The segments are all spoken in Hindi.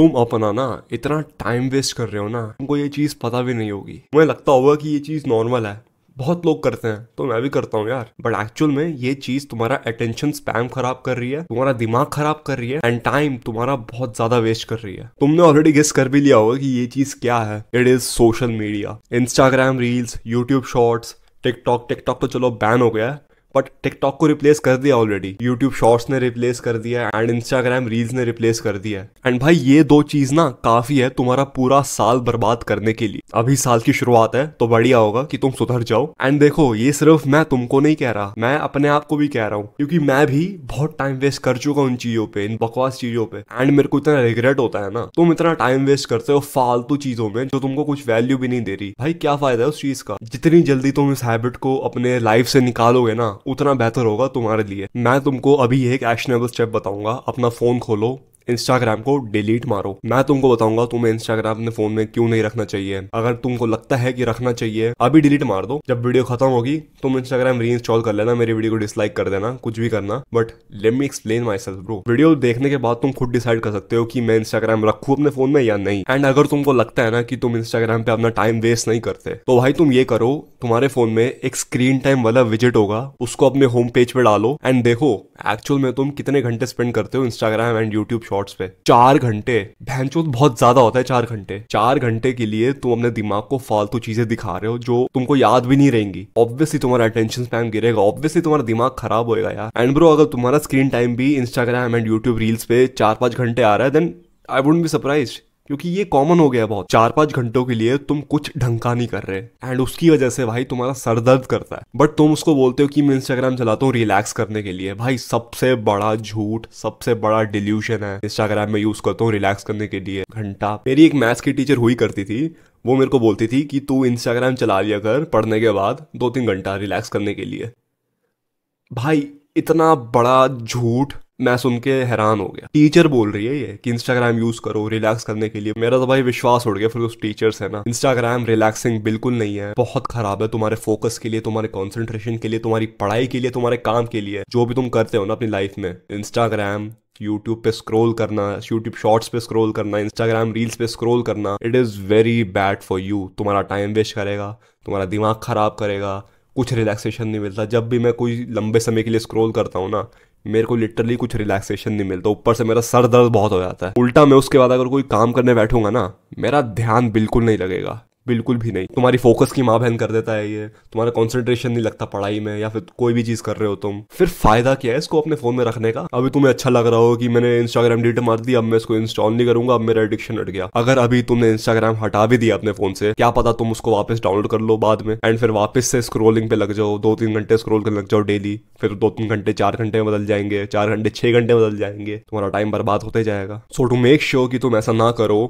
तुम अपना ना इतना टाइम वेस्ट कर रहे हो ना तुमको ये चीज़ पता भी नहीं होगी मुझे लगता होगा कि ये चीज़ नॉर्मल है बहुत लोग करते हैं तो मैं भी करता हूँ यार बट एक्चुअल में ये चीज तुम्हारा अटेंशन स्पैम खराब कर रही है तुम्हारा दिमाग खराब कर रही है एंड टाइम तुम्हारा बहुत ज्यादा वेस्ट कर रही है तुमने ऑलरेडी गेस कर भी लिया होगा कि ये चीज क्या है it is social media Instagram reels YouTube shorts TikTok TikTok तो चलो बैन हो गया है बट टिकटॉक को रिप्लेस कर दिया ऑलरेडी यूट्यूब शॉर्ट्स ने रिप्लेस कर दिया एंड इंस्टाग्राम रील्स ने रिप्लेस कर दिया एंड भाई ये दो चीज ना काफी है तुम्हारा पूरा साल बर्बाद करने के लिए अभी साल की शुरुआत है तो बढ़िया होगा कि तुम सुधर जाओ एंड देखो ये सिर्फ मैं तुमको नहीं कह रहा मैं अपने आप को भी कह रहा हूँ क्योंकि मैं भी बहुत टाइम वेस्ट कर चुका उन चीजों पे इन बकवास चीजों पे एंड मेरे को इतना रिग्रेट होता है ना तुम इतना टाइम वेस्ट करते हो फालतू चीजों में जो तुमको कुछ वैल्यू भी नहीं दे रही भाई क्या फायदा है उस चीज का जितनी जल्दी तुम इस हैबिट को अपने लाइफ से निकालोगे ना उतना बेहतर होगा तुम्हारे लिए मैं तुमको अभी एक एक्शनेबल स्टेप बताऊंगा अपना फोन खोलो इंस्टाग्राम को डिलीट मारो मैं तुमको बताऊंगा तुम्हें इंस्टाग्राम अपने फोन में क्यों नहीं रखना चाहिए अगर तुमको लगता है कि रखना चाहिए अभी डिलीट मार दो जब वीडियो खत्म होगी तुम इंस्टाग्राम री इंस्टॉल कर लेना मेरी वीडियो को डिसलाइक कर देना कुछ भी करना but let me explain myself bro video देखने के बाद तुम खुद डिसाइड कर सकते हो कि मैं इंस्टाग्राम रखू अपने फोन में या नहीं एंड अगर तुमको लगता है ना कि तुम इंस्टाग्राम पे अपना टाइम वेस्ट नहीं करते तो भाई तुम ये करो तुम्हारे फोन में एक स्क्रीन टाइम वाला विजिट होगा उसको अपने होम पेज पे डालो एंड देखो एक्चुअल में तुम कितने घंटे स्पेंड करते हो Instagram and YouTube short shorts पे चार घंटे भैंचोद बहुत ज्यादा होता है चार घंटे चार घंटे के लिए तुम अपने दिमाग को फालतू चीजें दिखा रहे हो जो तुमको याद भी नहीं रहेंगी ऑब्वियसली तुम्हारा अटेंशन स्पैन गिरेगा ऑब्वियसली तुम्हारा दिमाग खराब होएगा यार एंड ब्रो अगर तुम्हारा स्क्रीन टाइम भी इंस्टाग्राम एंड यूट्यूब रील्स पे चार पांच घंटे आ रहा है then I would be surprise क्योंकि ये कॉमन हो गया बहुत चार पांच घंटों के लिए तुम कुछ ढंग का नहीं कर रहे एंड उसकी वजह से भाई तुम्हारा सर दर्द करता है बट तुम उसको बोलते हो कि मैं इंस्टाग्राम चलाता हूँ रिलैक्स करने के लिए भाई सबसे बड़ा झूठ सबसे बड़ा डिल्यूशन है इंस्टाग्राम में यूज करता हूँ रिलैक्स करने के लिए घंटा मेरी एक मैथ्स की टीचर हुई करती थी वो मेरे को बोलती थी कि तू इंस्टाग्राम चला लिया कर पढ़ने के बाद दो तीन घंटा रिलैक्स करने के लिए भाई इतना बड़ा झूठ मैं सुन के हैरान हो गया टीचर बोल रही है ये कि इंस्टाग्राम यूज करो रिलैक्स करने के लिए मेरा तो भाई विश्वास उड़ गया फिर उस टीचर से ना इंस्टाग्राम रिलैक्सिंग बिल्कुल नहीं है बहुत खराब है तुम्हारे फोकस के लिए तुम्हारे कॉन्सेंट्रेशन के लिए तुम्हारी पढ़ाई के लिए तुम्हारे काम के लिए जो भी तुम करते हो ना अपनी लाइफ में इंस्टाग्राम यूट्यूब पे स्क्रोल करना यूट्यूब शॉर्ट्स पे स्क्रोल करना इंस्टाग्राम रील्स पे स्क्रोल करना it is very bad for you तुम्हारा टाइम वेस्ट करेगा तुम्हारा दिमाग खराब करेगा कुछ रिलैक्सेशन नहीं मिलता जब भी मैं कोई लंबे समय के लिए स्क्रॉल करता हूँ ना मेरे को लिटरली कुछ रिलैक्सेशन नहीं मिलता ऊपर से मेरा सर दर्द बहुत हो जाता है उल्टा मैं उसके बाद अगर कोई काम करने बैठूंगा ना मेरा ध्यान बिल्कुल नहीं लगेगा बिल्कुल भी नहीं तुम्हारी फोकस की माँ बहन कर देता है ये तुम्हारा कॉन्सेंट्रेशन नहीं लगता पढ़ाई में या फिर कोई भी चीज कर रहे हो तुम फिर फायदा क्या है इसको अपने फोन में रखने का अभी तुम्हें अच्छा लग रहा हो कि मैंने इंस्टाग्राम डिलीट मार दी अब मैं इसको इंस्टॉल नहीं करूंगा अब मेरा एडिक्शन हट गया अगर अभी तुमने इंस्टाग्राम हटा भी दिया अपने फोन से क्या पता तुम उसको वापस डाउनलोड कर लो बाद में एंड फिर वापस से स्क्रोलिंग पे लग जाओ दो तीन घंटे स्क्रोल कर लग जाओ डेली फिर दो तीन घंटे चार घंटे में बदल जाएंगे चार घंटे छह घंटे बदल जाएंगे तुम्हारा टाइम बर्बाद होते जाएगा सो टू मेक श्योर कि तुम ऐसा ना करो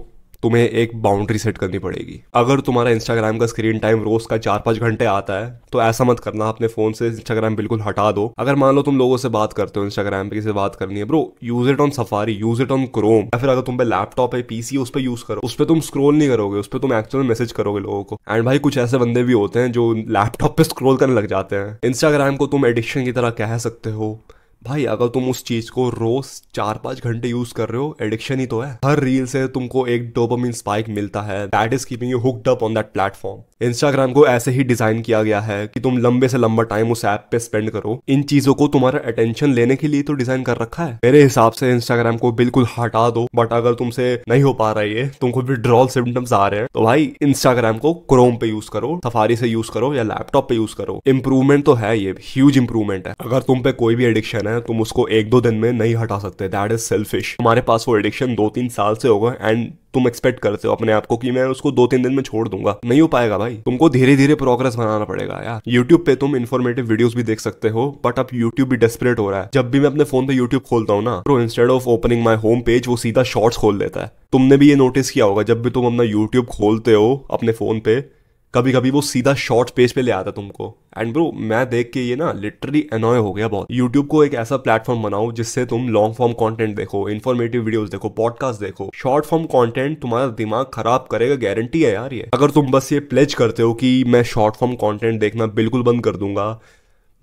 तुम्हें एक बाउंड्री सेट करनी पड़ेगी अगर तुम्हारा इंस्टाग्राम का स्क्रीन टाइम रोज का चार पांच घंटे आता है तो ऐसा मत करना अपने फोन से इंस्टाग्राम बिल्कुल हटा दो अगर मान लो तुम लोगों से बात करते हो इंस्टाग्राम पे किसी बात करनी है bro use it on Safari use it on Chrome या फिर अगर तुम पे लैपटॉप है पीसी उस पर यूज करो उस पर तुम स्क्रोल नहीं करोगे उस पर तुम एक्चुअल मैसेज करोगे लोगों को एंड भाई कुछ ऐसे बंदे भी होते हैं जो लैपटॉप पे स्क्रोल करने लग जाते हैं इंस्टाग्राम को तुम एडिक्शन की तरह कह सकते हो भाई अगर तुम उस चीज को रोज चार पांच घंटे यूज कर रहे हो एडिक्शन ही तो है हर रील से तुमको एक डोपामिन स्पाइक मिलता है that is keeping you hooked up on that platform Instagram को ऐसे ही डिजाइन किया गया है कि तुम लंबे से लंबा टाइम उस ऐप पे स्पेंड करो इन चीजों को तुम्हारा अटेंशन लेने के लिए तो डिजाइन कर रखा है मेरे हिसाब से इंस्टाग्राम को बिल्कुल हटा दो बट अगर तुमसे नहीं हो पा रहा है तुमको विड्रॉल सिम्टम्स आ रहे हैं तो भाई इंस्टाग्राम को क्रोम पे यूज करो सफारी से यूज करो या लैपटॉप पे यूज करो इम्प्रूवमेंट तो है ये ह्यूज इंप्रूवमेंट है अगर तुम पे कोई भी एडिक्शन है करना है तुम उसको एक दो दिन में नहीं हटा सकते दैट इज सेल्फिश हमारे पास वो एडिक्शन दो तीन साल से होगा एंड तुम एक्सपेक्ट करते हो अपने आप को कि मैं उसको दो तीन दिन में छोड़ दूंगा नहीं हो पाएगा भाई तुमको धीरे धीरे प्रोग्रेस बनाना पड़ेगा यार यूट्यूब पे तुम इन्फॉर्मेटिव वीडियोस भी देख सकते हो बट अब यूट्यूब भी डेस्परेट हो रहा है जब भी मैं अपने फोन पे यूट्यूब खोलता हूँ ना तो instead of opening my home page वो सीधा शॉर्ट्स खोल देता है तुमने भी ये नोटिस किया होगा जब भी तुम अपना यूट्यूब खोलते हो अपने फोन पे कभी कभी वो सीधा शॉर्ट पेज पे ले आता तुमको एंड ब्रो मैं देख के ये ना लिटरली अनॉय हो गया बहुत यूट्यूब को एक ऐसा प्लेटफॉर्म बनाओ जिससे तुम लॉन्ग फॉर्म कंटेंट देखो इन्फॉर्मेटिव वीडियोस देखो पॉडकास्ट देखो शॉर्ट फॉर्म कंटेंट तुम्हारा दिमाग खराब करेगा गारंटी है यार ये अगर तुम बस ये प्लेज करते हो कि मैं शॉर्ट फॉर्म कॉन्टेंट देखना बिल्कुल बंद कर दूंगा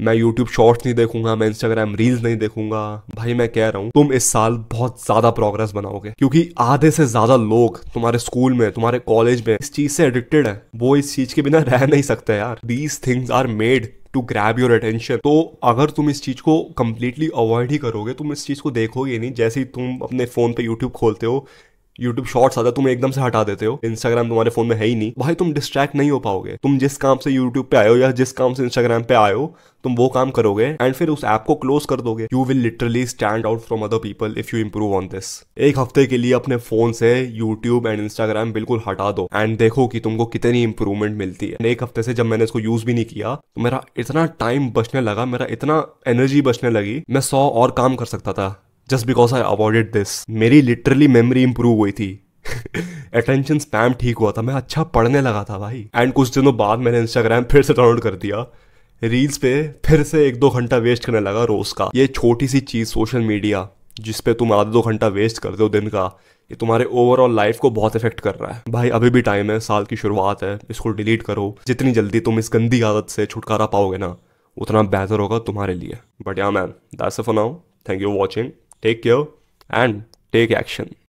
मैं यूट्यूब शॉर्ट्स नहीं देखूंगा मैं इंस्टाग्राम रील्स नहीं देखूंगा भाई मैं कह रहा हूँ तुम इस साल बहुत ज्यादा प्रोग्रेस बनाओगे क्योंकि आधे से ज्यादा लोग तुम्हारे स्कूल में तुम्हारे कॉलेज में इस चीज से एडिक्टेड है वो इस चीज के बिना रह नहीं सकते यार these things are made to grab your attention तो अगर तुम इस चीज को कंप्लीटली अवॉइड ही करोगे तुम इस चीज को देखोगे नहीं जैसे ही तुम अपने फोन पे यूट्यूब खोलते हो यूट्यूब शॉर्ट्स आता है तुम एकदम से हटा देते हो इंस्टाग्राम तुम्हारे फोन में है ही नहीं भाई तुम डिस्ट्रैक्ट नहीं हो पाओगे तुम जिस काम से यूट्यूब पे आए हो या जिस काम से इंस्टाग्राम पे आए हो तुम वो काम करोगे एंड फिर उस ऐप को क्लोज कर दोगे you will literally stand out from other people if you improve on this एक हफ्ते के लिए अपने फोन से यूट्यूब एंड इंस्टाग्राम बिल्कुल हटा दो एंड देखो कि तुमको कितनी इंप्रूवमेंट मिलती है एक हफ्ते से जब मैंने इसको यूज भी नहीं किया तो मेरा इतना टाइम बचने लगा मेरा इतना एनर्जी बचने लगी मैं सौ और काम कर सकता था just because I avoided this मेरी लिटरली मेमोरी इंप्रूव हुई थी अटेंशन स्पैम ठीक हुआ था मैं अच्छा पढ़ने लगा था भाई एंड कुछ दिनों बाद मैंने इंस्टाग्राम फिर से डाउनलोड कर दिया रील्स पे फिर से एक दो घंटा वेस्ट करने लगा रोज का ये छोटी सी चीज़ सोशल मीडिया जिसपे तुम आधा दो घंटा वेस्ट करते हो दिन का ये तुम्हारे ओवरऑल लाइफ को बहुत इफेक्ट कर रहा है भाई अभी भी टाइम है साल की शुरुआत है इसको डिलीट करो जितनी जल्दी तुम इस गंदी आदत से छुटकारा पाओगे ना उतना बेहतर होगा तुम्हारे लिए but yeah man that's for now thank you watching Take care and take action.